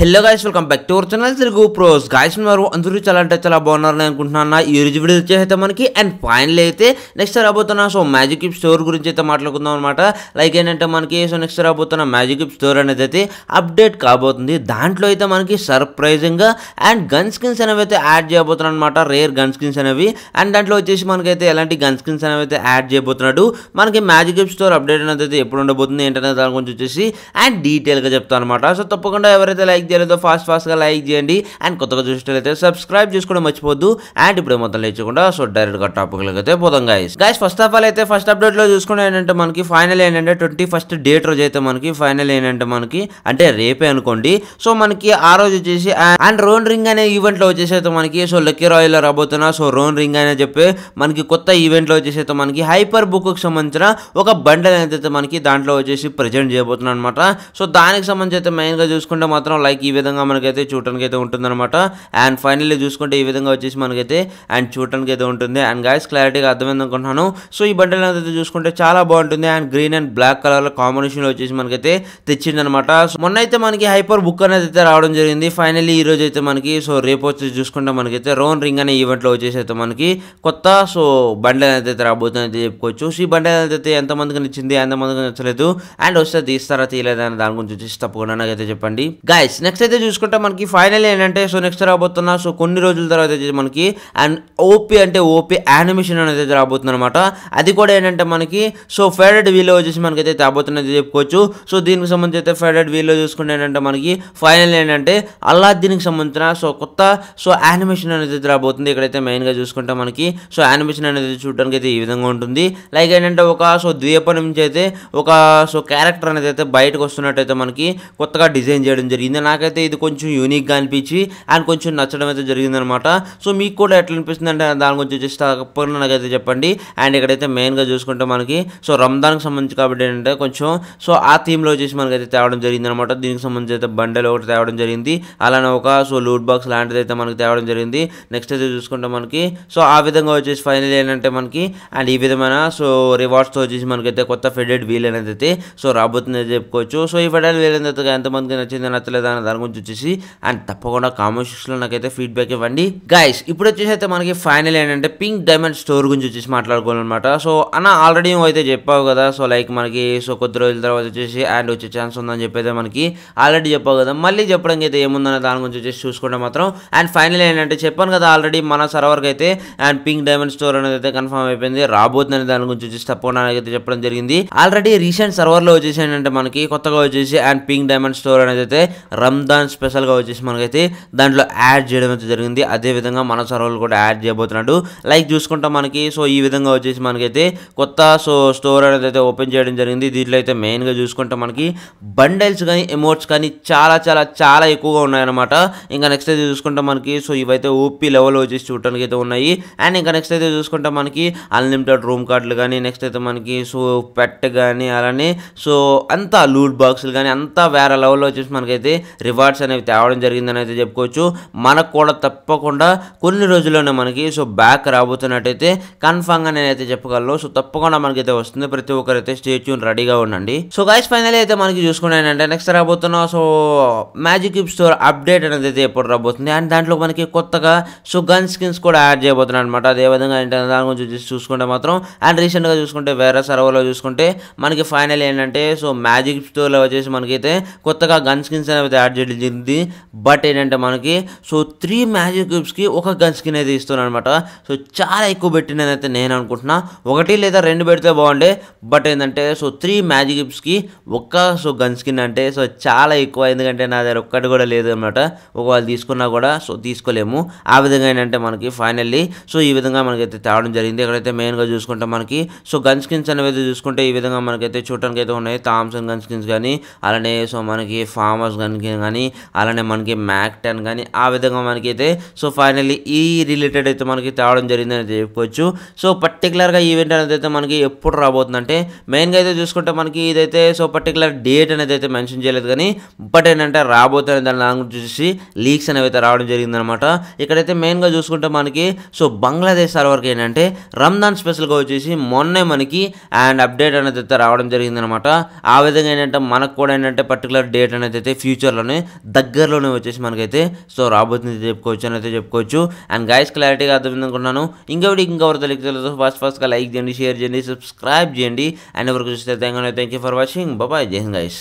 hello guys welcome back to channel Telugu pros guys మీరు అందరూ చాలా అంటే చాలా బాగున్నారని అనుకుంటున్నాను ఈ రోజు వీడియో వచ్చేసైతే మనకి అండ్ ఫైనల్ అయితే నెక్స్ట్ రాబోతున్న సో మ్యాజిక్ ఇప్ స్టోర్ గురించి అయితే మాట్లాడుకుందాం అనమాట లైక్ ఏంటంటే మనకి సో నెక్స్ట్ రాబోతున్న మ్యాజిక్ ఇప్ స్టోర్ అనేది అయితే అప్డేట్ కాబోతుంది దాంట్లో అయితే మనకి సర్ప్రైజింగ్గా అండ్ గన్ స్కిన్స్ అనేవి అయితే యాడ్ చేయబోతున్నాను అనమాట రేర్ గన్ స్కిన్స్ అనేవి అండ్ దాంట్లో వచ్చేసి మనకైతే ఎలాంటి గన్ స్కిన్స్ అనేవి అయితే యాడ్ చేయబోతున్నాడు మనకి మ్యాజిక్ ఇప్ స్టోర్ అప్డేట్ అనేది అయితే ఎప్పుడు ఉండబోతుంది ఏంటనే దాని గురించి వచ్చేసి అండ్ డీటెయిల్గా చెప్తాను అనమాట సో తప్పకుండా ఎవరైతే లైక్ చేయలేదో ఫాస్ట్ ఫాస్ట్గా లైక్ చేయండి అండ్ కొత్తగా చూసినట్లయితే సబ్స్క్రైబ్ చేసుకోవడం మర్చిపోద్దు అండ్ ఇప్పుడు మొత్తం లేచకుండా సో డైరెక్ట్గా లో అయితే పోదాం guys guys first of all అయితే ఫస్ట్ అప్డేట్లో చూసుకుంటే ఏంటంటే మనకి ఫైనల్ ఏంటంటే ట్వంటీ ఫస్ట్ డేట్ రోజు అయితే మనకి ఫైనల్ ఏంటంటే మనకి అంటే రేపే అనుకోండి సో మనకి ఆ రోజు వచ్చేసి అండ్ రోన్ రింగ్ అనే ఈవెంట్లో వచ్చేసి అయితే మనకి సో లక్కీ రాయల్ రాబోతున్నా సో రోన్ రింగ్ అని చెప్పి మనకి కొత్త ఈవెంట్లో వచ్చేసి అయితే మనకి హైపర్ బుక్ కి సంబంధించిన ఒక బండల్ అయితే మనకి దాంట్లో వచ్చేసి ప్రజెంట్ చేయబోతున్నా అనమాట సో దానికి సంబంధించి అయితే మెయిన్గా చూసుకుంటే మాత్రం లైక్ మనకి ఈ విధంగా మనకైతే చూడటానికి అయితే ఉంటుందన్నమాట అండ్ ఫైనల్లీ చూసుకుంటే ఈ విధంగా వచ్చేసి మనకైతే అండ్ చూడటానికి అయితే ఉంటుంది అండ్ గాయస్ క్లారిటీగా అర్థమైంది అనుకుంటున్నాను సో ఈ బండిల్ అయితే చూసుకుంటే చాలా బాగుంటుంది and green and black combination కాంబినేషన్లో వచ్చేసి మనకైతే అనమాట మొన్న అయితే మనకి హైపర్ బుక్ అనేది అయితే రావడం జరిగింది ఫైనల్లీ ఈ రోజు అయితే మనకి సో రేపు వచ్చేసి చూసుకుంటే మనకైతే రోన్ రింగ్ అనే ఈవెంట్లో వచ్చేసి అయితే మనకి కొత్త సో బండి అనేది అయితే రాబోతుంది అయితే చెప్పుకోవచ్చు సో ఈ బండి అయితే అయితే ఎంతమందికి నచ్చింది ఎంతమందికి నచ్చలేదు అండ్ వస్తే తీస్తారా తీయలేదా అని దాని గురించి వచ్చేసి తప్పకుండా నాకైతే చెప్పండి గాయస్ నెక్స్ట్ అయితే చూసుకుంటే మనకి ఫైనల్ ఏంటంటే సో నెక్స్ట్ రాబోతున్న సో కొన్ని రోజుల తర్వాత అయితే మనకి అండ్ ఓపీ అంటే ఓపీ యానిమేషన్ అనేది రాబోతుంది అనమాట అది కూడా ఏంటంటే మనకి సో ఫేవరెట్ వీలో వచ్చేసి మనకైతే రాబోతున్నది చెప్పుకోవచ్చు సో దీనికి సంబంధించి అయితే ఫేవరెట్ వీలో చూసుకుంటే ఏంటంటే మనకి ఫైనల్ ఏంటంటే దీనికి సంబంధించిన సో కొత్త సో యానిమేషన్ అనేది రాబోతుంది ఇక్కడైతే మెయిన్గా చూసుకుంటే మనకి సో యానిమేషన్ అనేది చూడడానికి అయితే ఈ విధంగా ఉంటుంది లైక్ ఏంటంటే ఒక సో ద్వీపం నుంచి అయితే ఒక సో క్యారెక్టర్ అనేది అయితే బయటకు వస్తున్నట్టు అయితే మనకి కొత్తగా డిజైన్ చేయడం జరిగింది నాకు నాకైతే ఇది కొంచెం యూనిక్గా అనిపించి అండ్ కొంచెం నచ్చడం అయితే జరిగిందనమాట సో మీకు కూడా ఎట్లా అనిపిస్తుంది అంటే దాని గురించి జస్ట్ తప్పకుండా నాకైతే చెప్పండి అండ్ ఇక్కడైతే మెయిన్గా చూసుకుంటే మనకి సో రంజాన్కి సంబంధించి కాబట్టి ఏంటంటే కొంచెం సో ఆ థీమ్లో వచ్చేసి మనకైతే తేవడం జరిగిందనమాట దీనికి సంబంధించి అయితే బండలు ఒకటి తేవడం జరిగింది అలానే ఒక సో లూట్ బాక్స్ లాంటిది అయితే మనకి తేవడం జరిగింది నెక్స్ట్ అయితే చూసుకుంటే మనకి సో ఆ విధంగా వచ్చేసి ఫైనల్ ఏంటంటే మనకి అండ్ ఈ విధమైన సో రివార్డ్స్తో వచ్చేసి మనకైతే కొత్త ఫెడెడ్ వీల్ అనేది అయితే సో రాబోతుందని చెప్పుకోవచ్చు సో ఈ ఫెడెడ్ వీల్ అనేది ఎంతమందికి నచ్చింది అని దాని గురించి వచ్చేసి అండ్ తప్పకుండా కామెంట్ లో నాకైతే ఫీడ్బ్యాక్ ఇవ్వండి గైస్ ఇప్పుడు వచ్చేసి అయితే మనకి ఫైనల్ ఏంటంటే పింక్ డైమండ్ స్టోర్ గురించి వచ్చేసి మాట్లాడుకోవాలన్నమాట సో అన్న ఆల్రెడీ అయితే చెప్పావు కదా సో లైక్ మనకి సో కొద్ది రోజుల తర్వాత వచ్చేసి అండ్ వచ్చే ఛాన్స్ ఉందని అయితే మనకి ఆల్రెడీ చెప్పావు కదా మళ్ళీ చెప్పడానికి అయితే ఏముందనే దాని గురించి వచ్చేసి చూసుకుంటే మాత్రం అండ్ ఫైనల్ ఏంటంటే చెప్పాను కదా ఆల్రెడీ మన సర్వర్ అయితే అండ్ పింక్ డైమండ్ స్టోర్ అనేది అయితే కన్ఫర్మ్ అయిపోయింది రాబోతుందని దాని గురించి వచ్చేసి తప్పకుండా అయితే చెప్పడం జరిగింది ఆల్రెడీ రీసెంట్ సర్వర్ లో వచ్చేసి ఏంటంటే మనకి కొత్తగా వచ్చేసి అండ్ పింక్ డైమండ్ స్టోర్ అనేది అయితే రంజాన్ స్పెషల్గా వచ్చేసి మనకైతే దాంట్లో యాడ్ చేయడం అయితే జరిగింది అదేవిధంగా మన సర్వర్లు కూడా యాడ్ చేయబోతున్నాడు లైక్ చూసుకుంటాం మనకి సో ఈ విధంగా వచ్చేసి మనకైతే కొత్త సో స్టోర్ అనేది అయితే ఓపెన్ చేయడం జరిగింది దీంట్లో అయితే మెయిన్గా చూసుకుంటాం మనకి బండల్స్ కానీ ఎమోట్స్ కానీ చాలా చాలా చాలా ఎక్కువగా ఉన్నాయన్నమాట ఇంకా నెక్స్ట్ అయితే చూసుకుంటాం మనకి సో ఇవైతే ఓపీ లెవెల్ వచ్చేసి చూడటానికి అయితే ఉన్నాయి అండ్ ఇంకా నెక్స్ట్ అయితే చూసుకుంటాం మనకి అన్లిమిటెడ్ రూమ్ కార్డులు కానీ నెక్స్ట్ అయితే మనకి సో పెట్ కానీ అలానే సో అంతా లూట్ బాక్సులు కానీ అంతా వేరే లెవెల్లో వచ్చేసి మనకైతే రివార్డ్స్ అనేవి తేవడం జరిగిందని అయితే చెప్పుకోవచ్చు మనకు కూడా తప్పకుండా కొన్ని రోజుల్లోనే మనకి సో బ్యాక్ రాబోతున్నట్టయితే కన్ఫామ్గా నేనైతే చెప్పగలను సో తప్పకుండా మనకైతే వస్తుంది ప్రతి ఒక్కరైతే స్టేచ్యూన్ రెడీగా ఉండండి సో గైస్ ఫైనల్ అయితే మనకి చూసుకున్నానంటే నెక్స్ట్ రాబోతున్న so magic cube store update అనేది అయితే ఎప్పుడు రాబోతుంది అండ్ దాంట్లో మనకి కొత్తగా సో గన్ స్కిన్స్ కూడా యాడ్ చేయబోతున్నాయి అనమాట అదేవిధంగా ఏంటంటే దాని గురించి చూసుకుంటే మాత్రం అండ్ రీసెంట్గా చూసుకుంటే వేరే సర్వర్లో చూసుకుంటే మనకి ఫైనల్ ఏంటంటే సో మ్యాజిక్ స్టోర్లో వచ్చేసి మనకైతే కొత్తగా గన్ స్కిన్స్ అనేవి యాడ్ చేయడం జరిగింది బట్ ఏంటంటే మనకి సో త్రీ మ్యాజిక్ క్యూబ్స్కి ఒక గన్ స్కిన్ అయితే ఇస్తున్నాను అనమాట సో చాలా ఎక్కువ పెట్టినదైతే నేను అనుకుంటున్నా ఒకటి లేదా రెండు పెడితే బాగుండే బట్ ఏంటంటే సో త్రీ మ్యాజిక్ క్యూబ్స్కి ఒక్క సో గన్ స్కిన్ అంటే సో చాలా ఎక్కువ ఎందుకంటే నా దగ్గర ఒక్కటి కూడా లేదు అనమాట ఒకవేళ తీసుకున్నా కూడా సో తీసుకోలేము ఆ విధంగా ఏంటంటే మనకి ఫైనల్లీ సో ఈ విధంగా మనకైతే తేవడం జరిగింది ఎక్కడైతే మెయిన్గా చూసుకుంటే మనకి సో గన్ స్కిన్స్ అనేవి చూసుకుంటే ఈ విధంగా మనకైతే చూడటానికి అయితే ఉన్నాయి థామ్సన్ గన్ స్కిన్స్ కానీ అలానే సో మనకి ఫార్మర్స్ గన్ కానీ అలానే మనకి మ్యాక్ టెన్ కానీ ఆ విధంగా మనకైతే సో ఫైనల్లీ ఈ రిలేటెడ్ అయితే మనకి తేవడం జరిగిందని చెప్పుకోవచ్చు సో పర్టికులర్గా ఈవెంట్ అనేది అయితే మనకి ఎప్పుడు రాబోతుందంటే మెయిన్గా అయితే చూసుకుంటే మనకి ఇదైతే సో పర్టికులర్ డేట్ అనేది అయితే మెన్షన్ చేయలేదు కానీ బట్ ఏంటంటే రాబోతున్న దాని దాని గురించి చూసి లీక్స్ అనేవి అయితే రావడం జరిగిందనమాట ఇక్కడైతే మెయిన్గా చూసుకుంటే మనకి సో బంగ్లాదేశ్ సర్వర్కి ఏంటంటే రంజాన్ స్పెషల్గా వచ్చేసి మొన్నే మనకి అండ్ అప్డేట్ అనేది అయితే రావడం జరిగిందనమాట ఆ విధంగా ఏంటంటే మనకు కూడా ఏంటంటే పర్టికులర్ డేట్ అనేది అయితే ఫ్యూచర్లో ఉన్నాయి దగ్గరలోనే వచ్చేసి మనకైతే సో రాబోతుంది చెప్పుకోవచ్చు అని అయితే చెప్పుకోవచ్చు అండ్ గైస్ క్లారిటీగా అర్థమైంది అనుకున్నాను ఇంకా ఇంకా ఇంకెవరు తెలియదు ఫస్ట్ ఫస్ట్గా లైక్ చేయండి షేర్ చేయండి సబ్స్క్రైబ్ చేయండి అండ్ ఎవరికి చూస్తే థ్యాంక్ యూ ఫర్ వాచింగ్ బాబాయ్ జై గైస్